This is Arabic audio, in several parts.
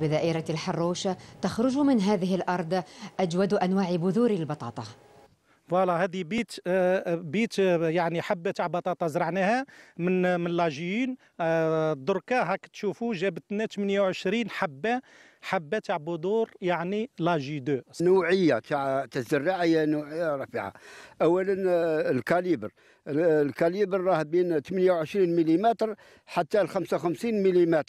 بدائرة الحروش تخرج من هذه الأرض أجود أنواع بذور البطاطا فوالا هذه بيت آه، آه، بيت آه، يعني حبه تاع بطاطا زرعناها من من لاجيين دركا هاك تشوفوا جابت لنا 28 حبه حبه تاع بذور يعني لاجي دو نوعيه تاع الزراعه هي نوعيه رفيعه اولا الكاليبر الكاليبر راه بين 28 ملم حتى 55 ملم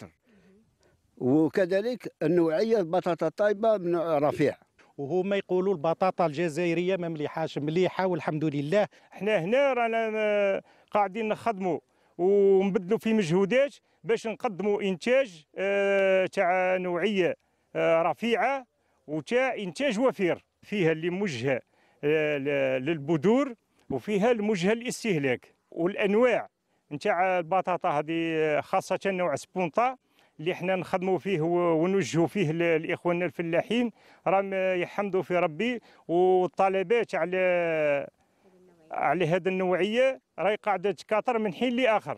وكذلك النوعيه البطاطا الطايبة من رفيع وهما يقولوا البطاطا الجزائريه ما مليحاش مليحه والحمد لله احنا هنا رانا قاعدين نخدموا ونبدلوا في مجهودات باش نقدموا انتاج آه، تاع نوعيه آه، رفيعه وتاع انتاج وفير فيها اللي موجهه آه، للبذور وفيها الموجهه للاستهلاك والانواع نتاع البطاطا هذه خاصه نوع سبونطا اللي حنا نخدموا فيه ونوجهوا فيه لاخواننا الفلاحين راهم يحمدوا في ربي والطلبات على على هذا النوعيه راهي قاعده تكاثر من حين لاخر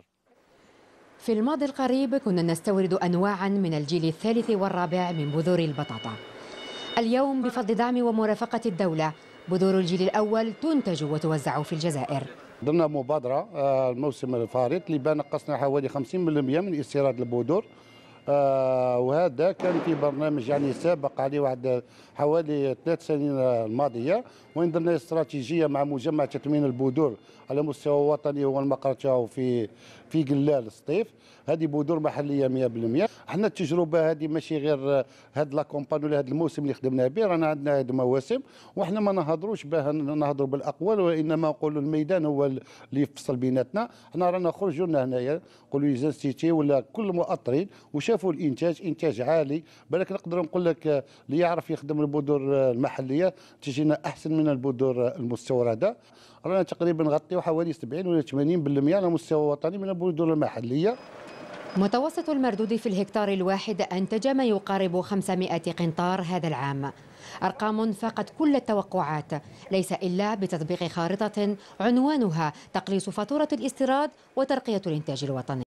في الماضي القريب كنا نستورد انواعا من الجيل الثالث والرابع من بذور البطاطا اليوم بفضل دعم ومرافقه الدوله بذور الجيل الاول تنتج وتوزع في الجزائر ضمن مبادره آه، الموسم الفارط اللي بان نقصنا حوالي 50% من استيراد البذور آه، وهذا كان في برنامج يعني سابق عليه واحد حوالي ثلاث سنين الماضيه وين درنا استراتيجيه مع مجمع تثمين البذور على مستوى وطني هو المقر تاعو في في قلال السطيف هذه بذور محليه 100% احنا التجربه هذه ماشي غير هاد لاكومبان ولا هاد الموسم اللي خدمنا به رانا عندنا هاد المواسم وحنا ما نهضروش باه نهضروا بالاقوال وانما نقولوا الميدان هو اللي يفصل بيناتنا احنا رانا خرجوا لنا هنايا نقولوا لي ولا كل المؤطرين وش شافوا الانتاج انتاج عالي بالك نقدر نقول لك آه، اللي يعرف يخدم البذور آه، المحليه تجينا احسن من البذور آه، المستورده رانا تقريبا نغطيو حوالي 70 ولا 80% على مستوى وطني من البذور المحليه متوسط المردود في الهكتار الواحد أنتج ما يقارب 500 قنطار هذا العام أرقام فاقت كل التوقعات ليس إلا بتطبيق خارطة عنوانها تقليص فاتورة الاستيراد وترقية الإنتاج الوطني